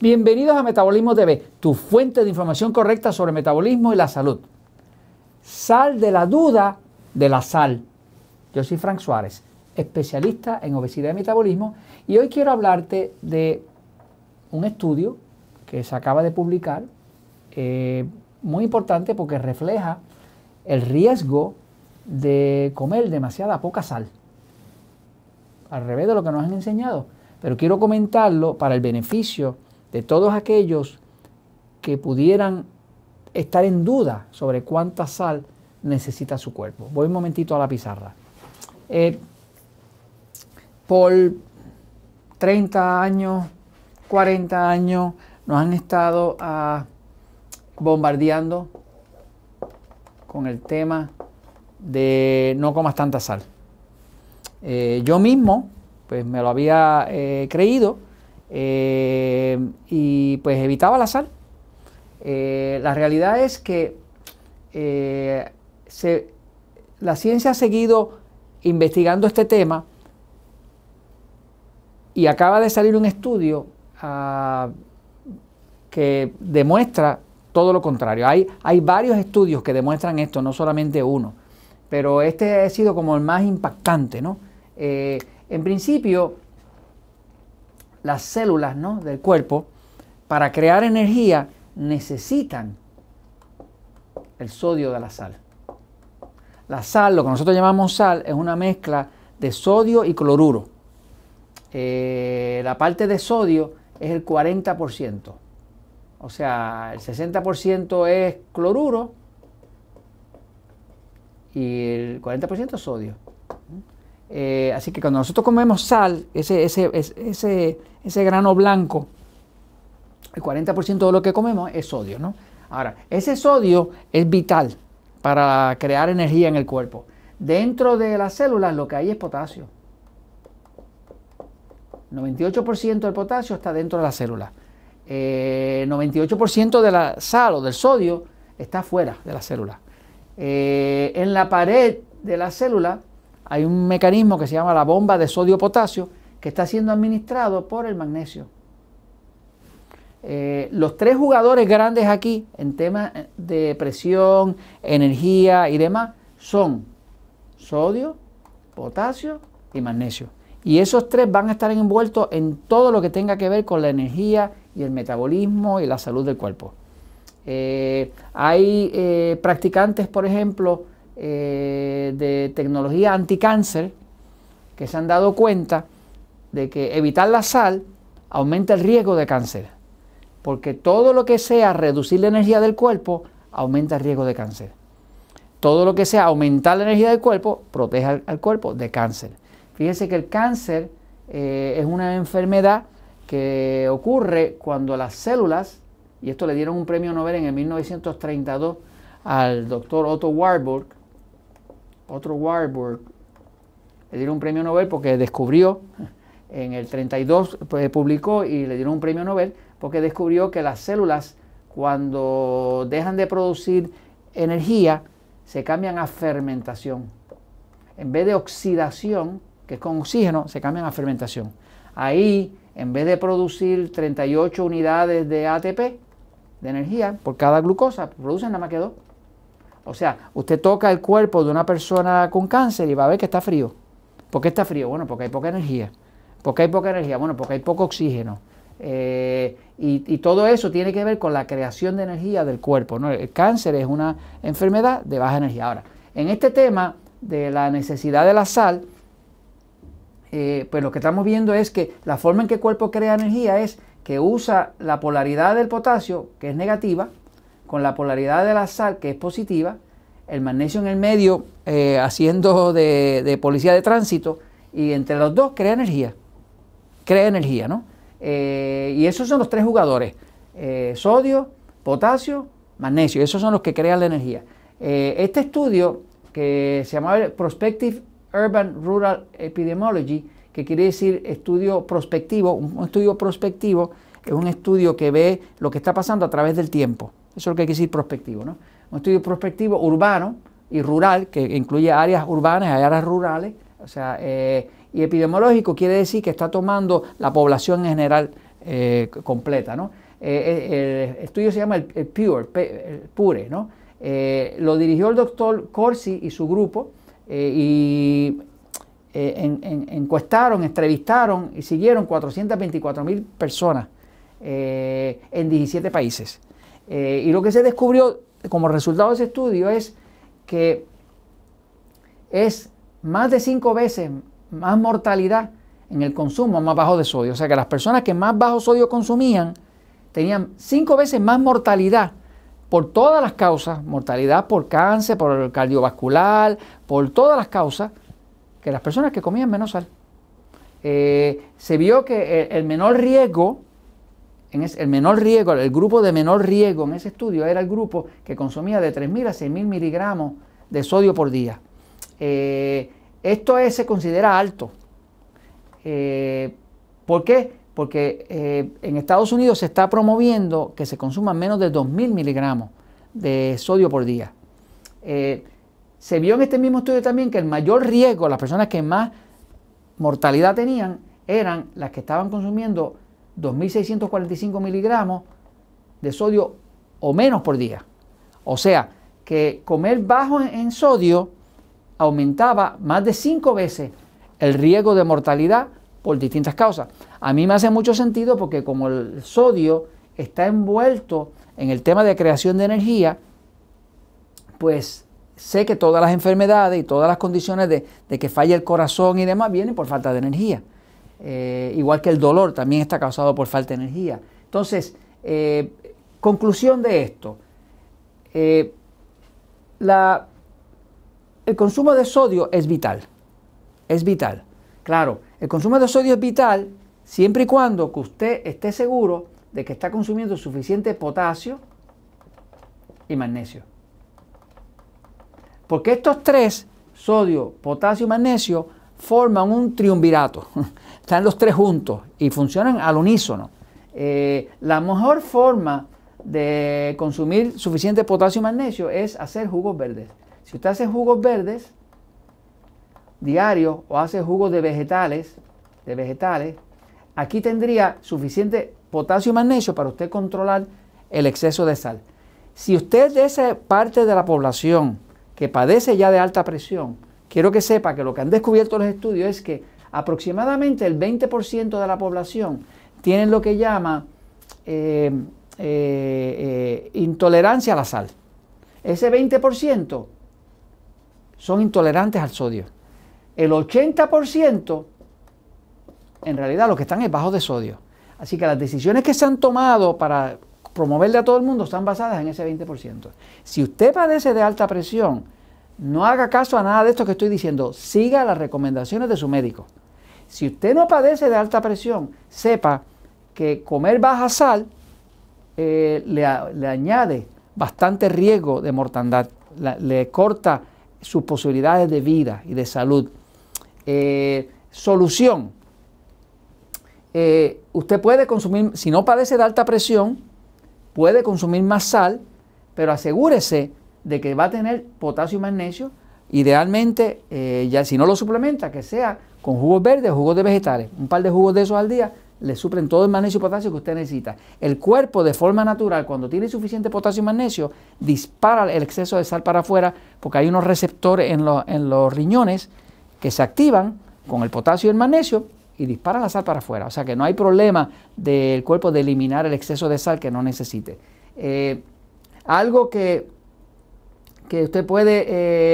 Bienvenidos a Metabolismo TV, tu fuente de información correcta sobre metabolismo y la salud. Sal de la duda de la sal. Yo soy Frank Suárez, especialista en obesidad y metabolismo, y hoy quiero hablarte de un estudio que se acaba de publicar, eh, muy importante porque refleja el riesgo de comer demasiada poca sal, al revés de lo que nos han enseñado. Pero quiero comentarlo para el beneficio de todos aquellos que pudieran estar en duda sobre cuánta sal necesita su cuerpo. Voy un momentito a la pizarra. Eh, por 30 años, 40 años, nos han estado ah, bombardeando con el tema de no comas tanta sal. Eh, yo mismo, pues me lo había eh, creído, eh, y pues evitaba la sal. Eh, la realidad es que eh, la ciencia ha seguido investigando este tema y acaba de salir un estudio ah, que demuestra todo lo contrario. Hay, hay varios estudios que demuestran esto, no solamente uno, pero este ha sido como el más impactante. ¿no? en principio, las células ¿no? del cuerpo, para crear energía, necesitan el sodio de la sal. La sal, lo que nosotros llamamos sal, es una mezcla de sodio y cloruro. Eh, la parte de sodio es el 40%. O sea, el 60% es cloruro y el 40% es sodio. Eh, así que cuando nosotros comemos sal, ese, ese, grano blanco, el 40% de lo que comemos es sodio, ¿no? Ahora, ese sodio es vital para crear energía en el cuerpo. Dentro de las células lo que hay es potasio. 98% del potasio está dentro de la célula. Eh, 98% de la sal o del sodio está fuera de la célula. Eh, en la pared de la célula hay un mecanismo que se llama la bomba de sodio-potasio que está siendo administrado por el magnesio. Eh, los tres jugadores grandes aquí en temas de presión, energía y demás son sodio, potasio y magnesio. Y esos tres van a estar envueltos en todo lo que tenga que ver con la energía y el metabolismo y la salud del cuerpo. Eh, hay eh, practicantes, por ejemplo, eh, de tecnología anticáncer que se han dado cuenta de que evitar la sal aumenta el riesgo de cáncer, porque todo lo que sea reducir la energía del cuerpo aumenta el riesgo de cáncer. Todo lo que sea aumentar la energía del cuerpo protege al, cuerpo de cáncer. Fíjense que el cáncer eh, es una enfermedad que ocurre cuando las células, y esto le dieron un premio Nobel en el 1932 al doctor Otto Warburg, otro Warburg, le dieron un premio Nobel porque descubrió, en el 32 pues, publicó y le dieron un premio Nobel porque descubrió que las células cuando dejan de producir energía se cambian a fermentación. En vez de oxidación, que es con oxígeno, se cambian a fermentación. Ahí, en vez de producir 38 unidades de ATP, de energía, por cada glucosa, producen nada más que dos. O sea, usted toca el cuerpo de una persona con cáncer y va a ver que está frío. ¿Por qué está frío? Bueno, porque hay poca energía. ¿Por qué hay poca energía? Bueno, porque hay poco oxígeno. Eh, y, todo eso tiene que ver con la creación de energía del cuerpo. El cáncer es una enfermedad de baja energía. Ahora, en este tema de la necesidad de la sal, eh, pues lo que estamos viendo es que la forma en que el cuerpo crea energía es que usa la polaridad del potasio, que es negativa, con la polaridad de la sal, que es positiva, el magnesio en el medio eh, haciendo de, policía de tránsito y entre los dos crea energía, crea energía, ¿no? Eh, y esos son los tres jugadores, eh, sodio, potasio, magnesio, esos son los que crean la energía. este estudio que se llama Prospective Urban Rural Epidemiology, que quiere decir estudio prospectivo, un estudio prospectivo es un estudio que ve lo que está pasando a través del tiempo, eso es lo que hay que decir prospectivo, ¿no? un estudio prospectivo urbano y rural, que incluye áreas urbanas y áreas rurales, o sea, eh, y epidemiológico quiere decir que está tomando la población en general eh, completa, ¿no? Eh, el estudio se llama el, PURE, PURE ¿no? lo dirigió el doctor Corsi y su grupo y encuestaron, entrevistaron y siguieron 424 mil personas en 17 países. y lo que se descubrió como resultado de ese estudio es que es más de cinco veces más mortalidad en el consumo más bajo de sodio. O sea que las personas que más bajo sodio consumían tenían cinco veces más mortalidad por todas las causas, mortalidad por cáncer, por el cardiovascular, por todas las causas, que las personas que comían menos sal. Eh, se vio que el menor riesgo el menor riesgo, el grupo de menor riesgo en ese estudio era el grupo que consumía de 3.000 a 6.000 miligramos de sodio por día. Eh, esto se considera alto. Eh, ¿Por qué? Porque eh, en Estados Unidos se está promoviendo que se consuman menos de 2.000 miligramos de sodio por día. se vio en este mismo estudio también que el mayor riesgo, las personas que más mortalidad tenían, eran las que estaban consumiendo 2.645 miligramos de sodio o menos por día. O sea, que comer bajo en sodio aumentaba más de 5 veces el riesgo de mortalidad por distintas causas. A mí me hace mucho sentido porque como el sodio está envuelto en el tema de creación de energía, pues sé que todas las enfermedades y todas las condiciones de, que falle el corazón y demás vienen por falta de energía. Eh, igual que el dolor también está causado por falta de energía. Entonces, eh, conclusión de esto, eh, el consumo de sodio es vital, es vital. Claro, el consumo de sodio es vital siempre y cuando que usted esté seguro de que está consumiendo suficiente potasio y magnesio. Porque estos tres, sodio, potasio y magnesio, forman un triunvirato. Están los tres juntos y funcionan al unísono. Eh, la mejor forma de consumir suficiente potasio y magnesio es hacer jugos verdes. Si usted hace jugos verdes diarios o hace jugos de vegetales, de vegetales, aquí tendría suficiente potasio y magnesio para usted controlar el exceso de sal. Si usted es parte de la población que padece ya de alta presión, Quiero que sepa que lo que han descubierto los estudios es que aproximadamente el 20% de la población tiene lo que llama eh, eh, eh, intolerancia a la sal. Ese 20% son intolerantes al sodio. El 80% en realidad lo que están es bajo de sodio. Así que las decisiones que se han tomado para promoverle a todo el mundo están basadas en ese 20%. Si usted padece de alta presión, no haga caso a nada de esto que estoy diciendo. Siga las recomendaciones de su médico. Si usted no padece de alta presión, sepa que comer baja sal eh, le, añade bastante riesgo de mortandad, le corta sus posibilidades de vida y de salud. Eh, solución. Eh, usted puede consumir, si no padece de alta presión, puede consumir más sal, pero asegúrese de que va a tener potasio y magnesio, idealmente, eh, ya si no lo suplementa, que sea con jugos verdes jugos de vegetales. Un par de jugos de esos al día le suplen todo el magnesio y potasio que usted necesita. El cuerpo, de forma natural, cuando tiene suficiente potasio y magnesio, dispara el exceso de sal para afuera, porque hay unos receptores en los, riñones que se activan con el potasio y el magnesio y dispara la sal para afuera. O sea que no hay problema del cuerpo de eliminar el exceso de sal que no necesite. Eh, algo que que usted puede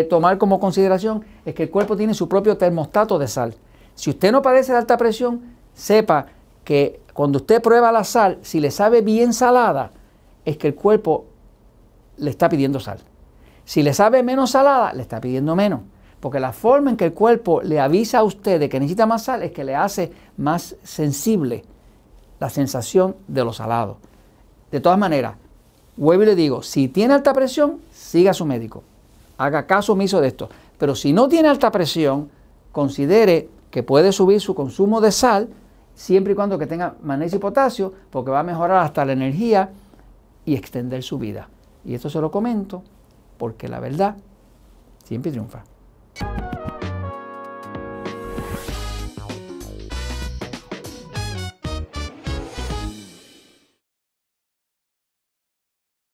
eh, tomar como consideración es que el cuerpo tiene su propio termostato de sal. Si usted no padece de alta presión, sepa que cuando usted prueba la sal, si le sabe bien salada, es que el cuerpo le está pidiendo sal. Si le sabe menos salada, le está pidiendo menos. Porque la forma en que el cuerpo le avisa a usted de que necesita más sal es que le hace más sensible la sensación de lo salado. De todas maneras, Vuelvo y le digo, si tiene alta presión, siga a su médico. Haga caso omiso de esto. Pero si no tiene alta presión, considere que puede subir su consumo de sal siempre y cuando que tenga magnesio y potasio, porque va a mejorar hasta la energía y extender su vida. Y esto se lo comento porque la verdad siempre triunfa.